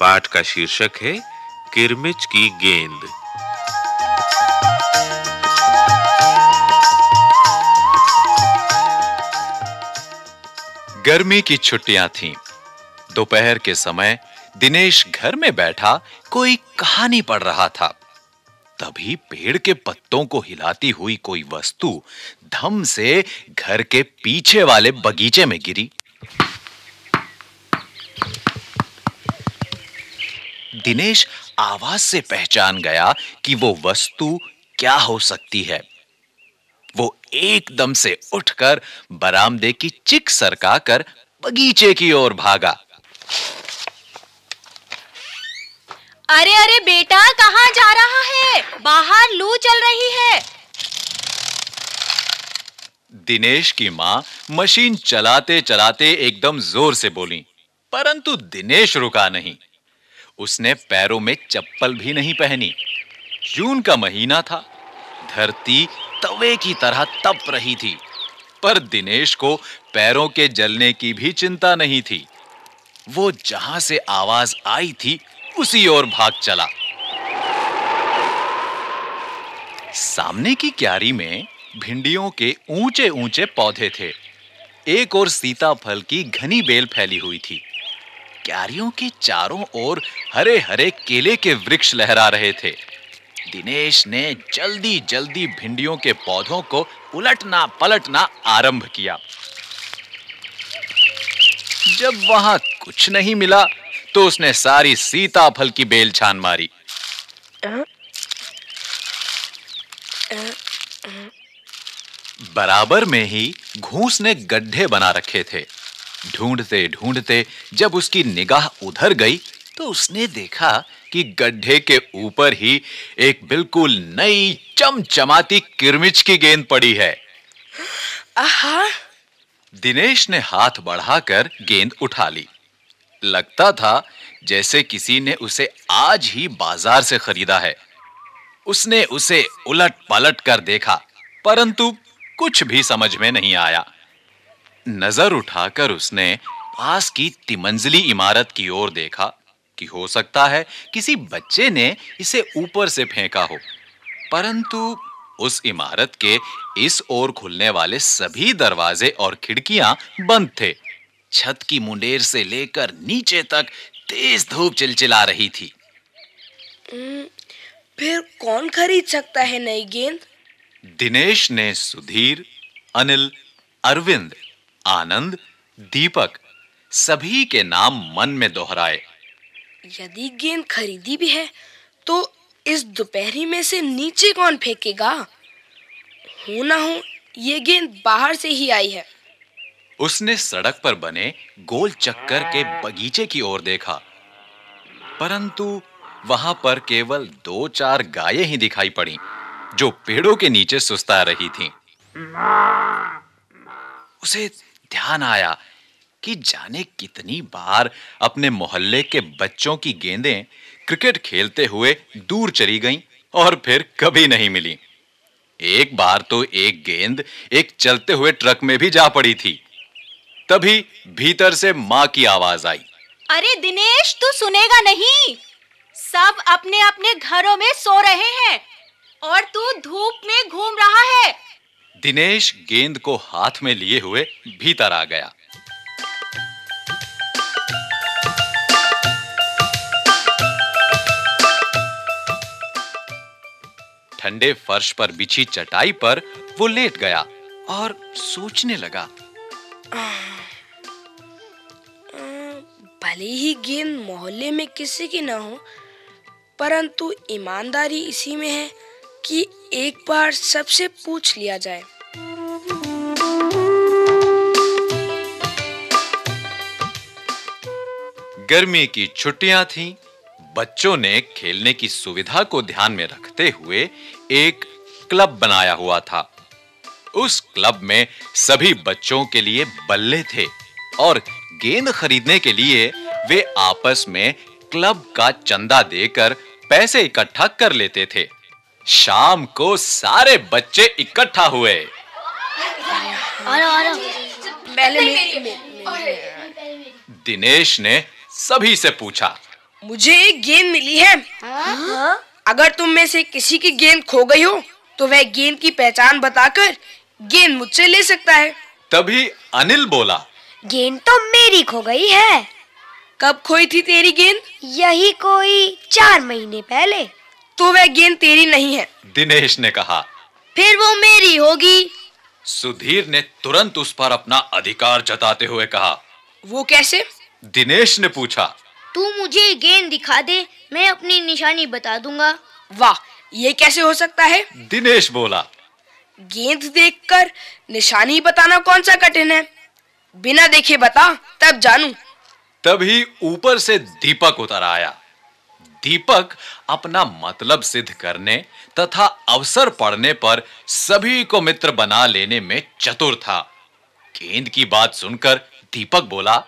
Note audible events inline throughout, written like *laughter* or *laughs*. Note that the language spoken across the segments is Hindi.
पाठ का शीर्षक है किरमिच की गेंद गर्मी की छुट्टियां थीं दोपहर के समय दिनेश घर में बैठा कोई कहानी पढ़ रहा था तभी पेड़ के पत्तों को हिलाती हुई कोई वस्तु धम से घर के पीछे वाले बगीचे में गिरी दिनेश आवाज से पहचान गया कि वो वस्तु क्या हो सकती है वो एकदम से उठकर बरामदे की चिक सरकाकर बगीचे की ओर भागा अरे अरे बेटा कहां जा रहा है बाहर लू चल रही है दिनेश की मां मशीन चलाते चलाते एकदम जोर से बोली परंतु दिनेश रुका नहीं उसने पैरों में चप्पल भी नहीं पहनी जून का महीना था धरती तवे की तरह तप रही थी पर दिनेश को पैरों के जलने की भी चिंता नहीं थी वो जहां से आवाज आई थी उसी ओर भाग चला सामने की क्यारी में भिंडियों के ऊंचे-ऊंचे पौधे थे एक और सीताफल की घनी बेल फैली हुई थी क्यारियों के चारों ओर हरे हरे केले के वृक्ष लहरा रहे थे दिनेश ने जल्दी जल्दी भिंडियों के पौधों को उलटना पलटना आरंभ किया जब वहां कुछ नहीं मिला तो उसने सारी सीताफल की बेल छान मारी बराबर में ही घूस ने गड्ढे बना रखे थे ढूंढते ढूंढते जब उसकी निगाह उधर गई तो उसने देखा कि गड्ढे के ऊपर ही एक बिल्कुल नई चमचमाती किरमिच की गेंद पड़ी है आहा दिनेश ने हाथ बढ़ाकर गेंद उठा ली लगता था जैसे किसी ने उसे आज ही बाजार से खरीदा है उसने उसे उलट-पलट कर देखा परंतु कुछ भी समझ में नहीं आया नजर उठाकर उसने पास की तिमंजली इमारत की ओर देखा कि हो सकता है किसी बच्चे ने इसे ऊपर से फेंका हो परंतु उस इमारत के इस ओर खुलने वाले सभी दरवाजे और खिड़कियां बंद थे छत की मुंडेर से लेकर नीचे तक तेज धूप चिलचिला रही थी फिर कौन खरीद सकता है नई गेंद दिनेश ने सुधीर अनिल अरविंद आनंद दीपक सभी के नाम मन में दोहराए यदि गेंद खरीदी भी है तो इस दोपहरी में से नीचे कौन फेंकेगा हो ना हो ये गेंद बाहर से ही आई है उसने सड़क पर बने गोल चक्कर के बगीचे की ओर देखा परंतु वहां पर केवल दो चार गायें ही दिखाई पड़ी जो पेड़ों के नीचे सुस्ता रही थीं। उसे ध्यान आया कि जाने कितनी बार अपने मोहल्ले के बच्चों की गेंदें क्रिकेट खेलते हुए दूर चली गईं और फिर कभी नहीं मिली एक बार तो एक गेंद एक चलते हुए ट्रक में भी जा पड़ी थी तभी भीतर से माँ की आवाज आई अरे दिनेश तू सुनेगा नहीं सब अपने अपने घरों में सो रहे हैं और तू धूप में घूम रहा है दिनेश गेंद को हाथ में लिए हुए भीतर आ गया ठंडे फर्श पर बिछी चटाई पर वो लेट गया और सोचने लगा भले ही गेंद मोहल्ले में किसी की ना हो परंतु ईमानदारी इसी में है कि एक बार सबसे पूछ लिया जाए गर्मी की छुट्टियां थी बच्चों ने खेलने की सुविधा को ध्यान में रखते हुए एक क्लब बनाया हुआ था उस क्लब में सभी बच्चों के लिए बल्ले थे और गेंद खरीदने के लिए वे आपस में क्लब का चंदा देकर पैसे इकट्ठा कर लेते थे शाम को सारे बच्चे इकट्ठा हुए आरा, आरा। पहले दिनेश ने सभी से पूछा मुझे एक गेंद मिली है अगर तुम में से किसी की गेंद खो गई हो तो वह गेंद की पहचान बताकर गेंद मुझसे ले सकता है तभी अनिल बोला गेंद तो मेरी खो गई है कब खोई थी तेरी गेंद यही कोई चार महीने पहले तो वह गेंद तेरी नहीं है दिनेश ने कहा फिर वो मेरी होगी सुधीर ने तुरंत उस पर अपना अधिकार जताते हुए कहा वो कैसे दिनेश ने पूछा तू मुझे गेंद दिखा दे मैं अपनी निशानी बता दूंगा वाह ये कैसे हो सकता है दिनेश बोला गेंद देखकर निशानी बताना कौन सा कठिन है बिना देखे बता तब जानू तभी ऊपर से दीपक उतर आया दीपक अपना मतलब सिद्ध करने तथा अवसर पड़ने पर सभी को मित्र बना लेने में चतुर था गेंद की बात सुनकर दीपक बोला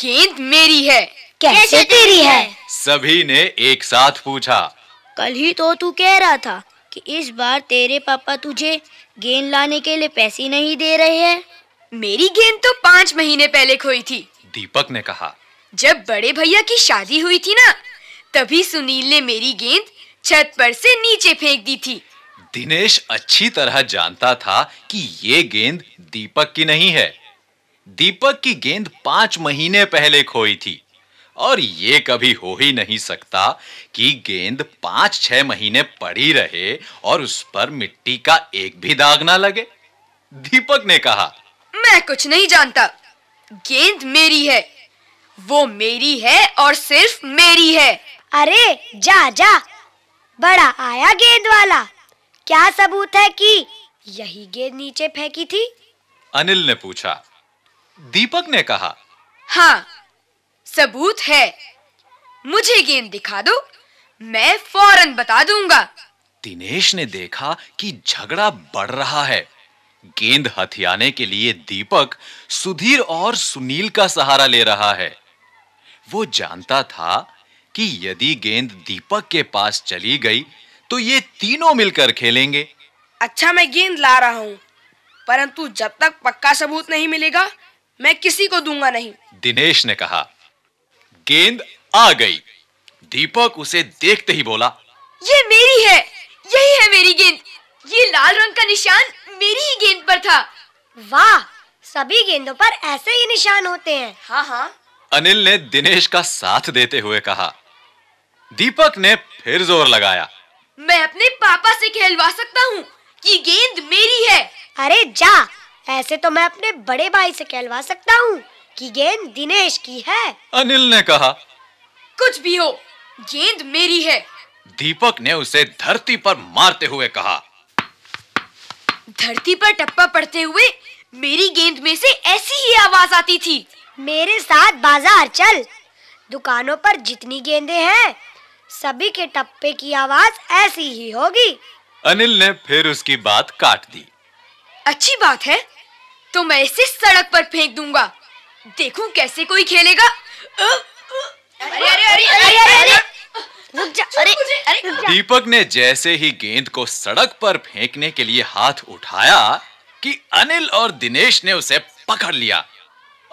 गेंद मेरी है कैसे तेरी है सभी ने एक साथ पूछा कल ही तो तू कह रहा था कि इस बार तेरे पापा तुझे गेंद लाने के लिए पैसे नहीं दे रहे हैं मेरी गेंद तो पाँच महीने पहले खोई थी दीपक ने कहा जब बड़े भैया की शादी हुई थी ना तभी सुनील ने मेरी गेंद छत पर से नीचे फेंक दी थी दिनेश अच्छी तरह जानता था कि ये गेंद दीपक की नहीं है दीपक की गेंद पांच महीने पहले खोई थी और ये कभी हो ही नहीं सकता कि गेंद पांच छह महीने पड़ी रहे और उस पर मिट्टी का एक भी दाग ना लगे दीपक ने कहा मैं कुछ नहीं जानता गेंद मेरी है वो मेरी है और सिर्फ मेरी है अरे जा जा बड़ा आया गेंद वाला क्या सबूत है कि यही गेंद नीचे फेंकी थी अनिल ने पूछा दीपक ने कहा हाँ सबूत है मुझे गेंद दिखा दो मैं फौरन बता दूंगा दिनेश ने देखा कि झगड़ा बढ़ रहा है गेंद हथियाने के लिए दीपक सुधीर और सुनील का सहारा ले रहा है वो जानता था कि यदि गेंद दीपक के पास चली गई तो ये तीनों मिलकर खेलेंगे अच्छा मैं गेंद ला रहा हूं परंतु जब तक पक्का सबूत नहीं मिलेगा मैं किसी को दूंगा नहीं दिनेश ने कहा गेंद आ गई दीपक उसे देखते ही बोला ये मेरी है यही है मेरी गेंद ये लाल रंग का निशान मेरी ही गेंद पर था वाह सभी गेंदों पर ऐसे ही निशान होते हैं हाँ हाँ अनिल ने दिनेश का साथ देते हुए कहा दीपक ने फिर जोर लगाया मैं अपने पापा से कहलवा सकता हूँ कि गेंद मेरी है अरे जा ऐसे तो मैं अपने बड़े भाई से कहलवा सकता हूँ कि गेंद दिनेश की है अनिल ने कहा कुछ भी हो गेंद मेरी है दीपक ने उसे धरती पर मारते हुए कहा धरती पर टप्पा पड़ते हुए मेरी गेंद में से ऐसी ही आवाज आती थी मेरे साथ बाजार चल दुकानों पर जितनी गेंदे हैं सभी के टप्पे की आवाज ऐसी ही होगी अनिल ने फिर उसकी बात काट दी अच्छी बात है तो मैं इसे सड़क पर फेंक दूंगा देखूं कैसे कोई खेलेगा अरे अरे अरे अरे अरे दीपक ने जैसे ही गेंद को सड़क पर फेंकने के लिए हाथ उठाया कि अनिल और दिनेश ने उसे पकड़ लिया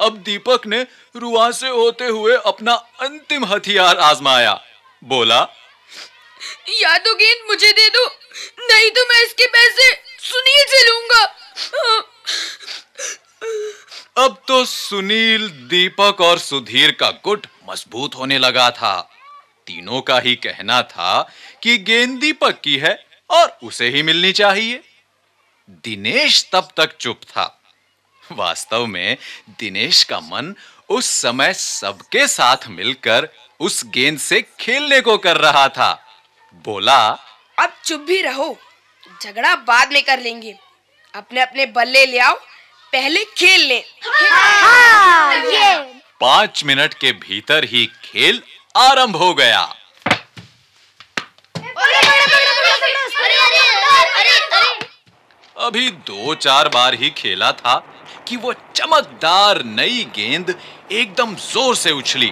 अब दीपक ने रुआ से होते हुए अपना अंतिम हथियार आजमाया बोला या तो गेंद मुझे दे दो नहीं तो मैं इसके पैसे सुनील से लूंगा अब तो सुनील दीपक और सुधीर का गुट मजबूत होने लगा था तीनों का ही कहना था कि गेंद दीपक की है और उसे ही मिलनी चाहिए दिनेश तब तक चुप था वास्तव में दिनेश का मन उस समय सबके साथ मिलकर उस गेंद से खेलने को कर रहा था बोला अब चुप भी रहो झगड़ा बाद में कर लेंगे अपने अपने बल्ले ले आओ पहले खेल लें पांच मिनट के भीतर ही खेल आरंभ हो गया अभी दो चार बार ही खेला था कि वो चमकदार नई गेंद एकदम जोर से उछली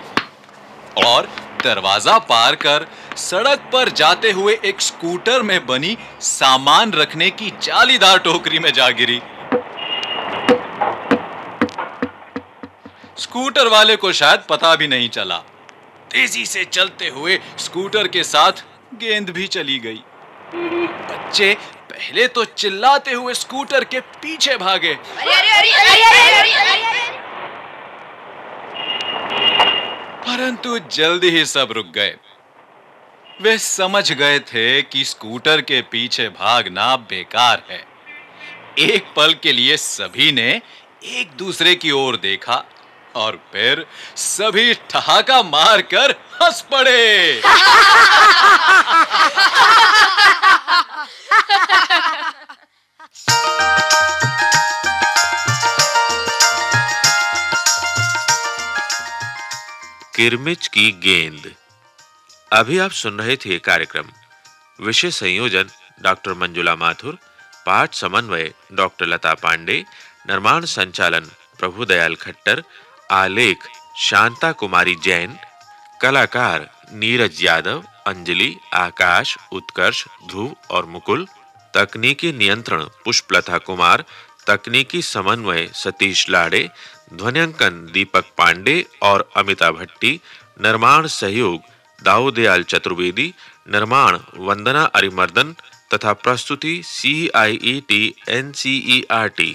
और दरवाजा पार कर सड़क पर जाते हुए एक स्कूटर में बनी सामान रखने की जालीदार टोकरी में जा गिरी स्कूटर वाले को शायद पता भी नहीं चला तेजी से चलते हुए स्कूटर के साथ गेंद भी चली गई बच्चे पहले तो चिल्लाते हुए स्कूटर के पीछे भागे अरे अरे अरे अरे अरे अरे परंतु जल्दी ही सब रुक गए वे समझ गए थे कि स्कूटर के पीछे भागना बेकार है एक पल के लिए सभी ने एक दूसरे की ओर देखा और फिर सभी ठहाका मारकर हंस पड़े *laughs* किरमिच की गेंद अभी आप सुन रहे थे कार्यक्रम विषय संयोजन डॉक्टर मंजुला माथुर पाठ समन्वय डॉक्टर लता पांडे निर्माण संचालन प्रभुदयाल खट्टर आलेख शांता कुमारी जैन कलाकार नीरज यादव अंजलि आकाश उत्कर्ष ध्रुव और मुकुल तकनीकी नियंत्रण पुष्पलता कुमार तकनीकी समन्वय सतीश लाड़े ध्वनियांकन दीपक पांडे और अमिता भट्टी निर्माण सहयोग दाऊदयाल चतुर्वेदी निर्माण वंदना अरिमर्दन तथा प्रस्तुति C I E T N C E R T